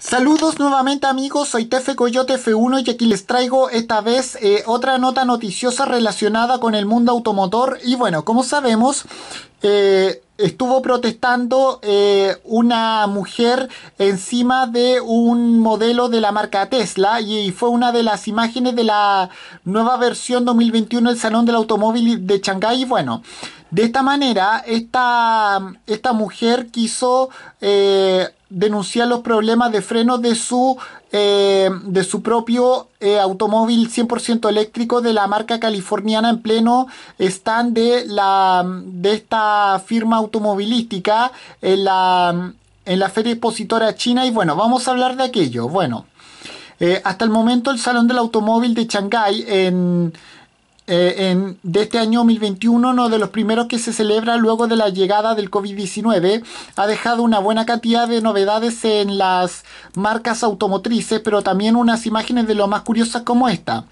Saludos nuevamente amigos, soy Tefe Coyote F1 y aquí les traigo esta vez eh, otra nota noticiosa relacionada con el mundo automotor y bueno, como sabemos, eh, estuvo protestando eh, una mujer encima de un modelo de la marca Tesla y fue una de las imágenes de la nueva versión 2021 del Salón del Automóvil de Shanghai y bueno, de esta manera, esta, esta mujer quiso eh, denunciar los problemas de freno de su, eh, de su propio eh, automóvil 100% eléctrico de la marca californiana en pleno stand de, la, de esta firma automovilística en la, en la feria expositora china. Y bueno, vamos a hablar de aquello. Bueno, hasta el momento el Salón del Automóvil de Shanghái en eh, en, de este año 2021, uno de los primeros que se celebra luego de la llegada del COVID-19, ha dejado una buena cantidad de novedades en las marcas automotrices, pero también unas imágenes de lo más curiosas como esta.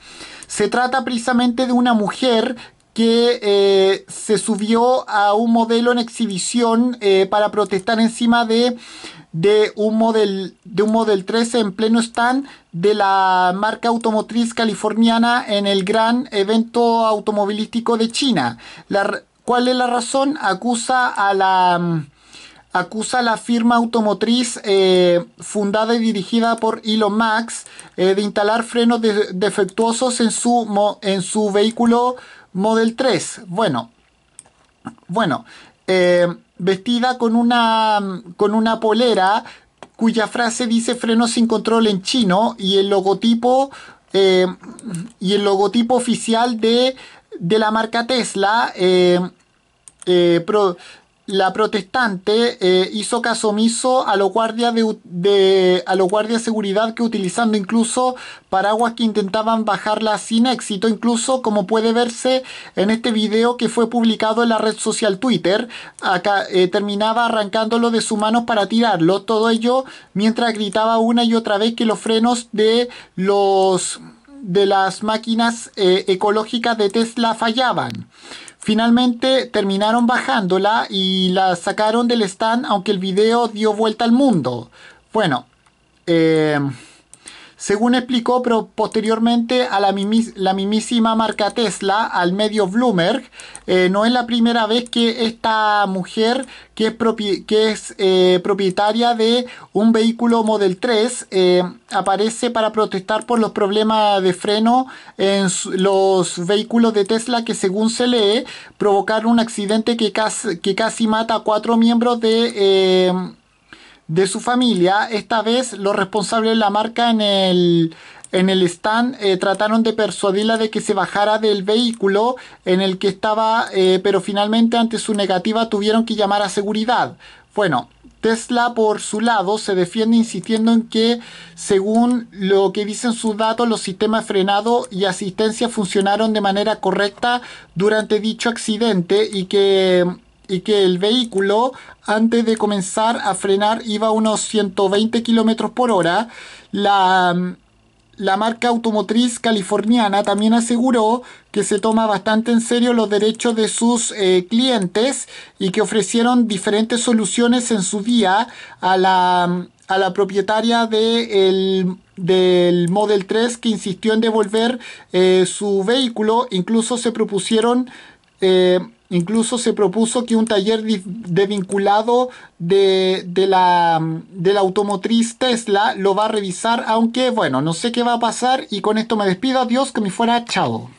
Se trata precisamente de una mujer que eh, se subió a un modelo en exhibición eh, para protestar encima de de un Model, de un Model 13 en pleno stand de la marca automotriz californiana en el gran evento automovilístico de China. La, ¿Cuál es la razón? Acusa a la acusa a la firma automotriz eh, fundada y dirigida por Elon Max eh, de instalar frenos defectuosos en su, en su vehículo Model 3. Bueno, bueno, eh, vestida con una, con una polera cuya frase dice freno sin control en chino y el logotipo, eh, y el logotipo oficial de, de la marca Tesla. Eh, pro, la protestante eh, hizo caso omiso a los guardias de, los seguridad que utilizando incluso paraguas que intentaban bajarla sin éxito, incluso como puede verse en este video que fue publicado en la red social Twitter, eh, terminaba arrancándolo de su mano para tirarlo, todo ello mientras gritaba una y otra vez que los frenos de los de las máquinas eh, ecológicas de Tesla fallaban. Finalmente terminaron bajándola y la sacaron del stand aunque el video dio vuelta al mundo. Bueno, eh, según explicó posteriormente a la, mimis, la, mismísima marca Tesla, al medio Bloomberg, eh, no es la primera vez que esta mujer, que es, que es eh, propietaria de un vehículo Model 3, eh, aparece para protestar por los problemas de freno en los vehículos de Tesla que según se lee provocaron un accidente que que casi mata a cuatro miembros de de su familia. Esta vez los responsables de la marca en el, en el stand eh, trataron de persuadirla de que se bajara del vehículo en el que estaba, eh, pero finalmente ante su negativa tuvieron que llamar a seguridad. Bueno, Tesla por su lado se defiende insistiendo en que según lo que dicen sus datos los sistemas frenado y asistencia funcionaron de manera correcta durante dicho accidente y que y que el vehículo antes de comenzar a frenar iba a unos 120 kilómetros por hora. La, la marca automotriz californiana también aseguró que se toma bastante en serio los derechos de sus eh, clientes y que ofrecieron diferentes soluciones en su día a la, propietaria de del Model 3 que insistió en devolver eh, su vehículo. Incluso se propusieron... Eh, Incluso se propuso que un taller desvinculado de, de, la, de la automotriz Tesla lo va a revisar, aunque bueno, no sé qué va a pasar y con esto me despido, adiós, que me fuera, chao.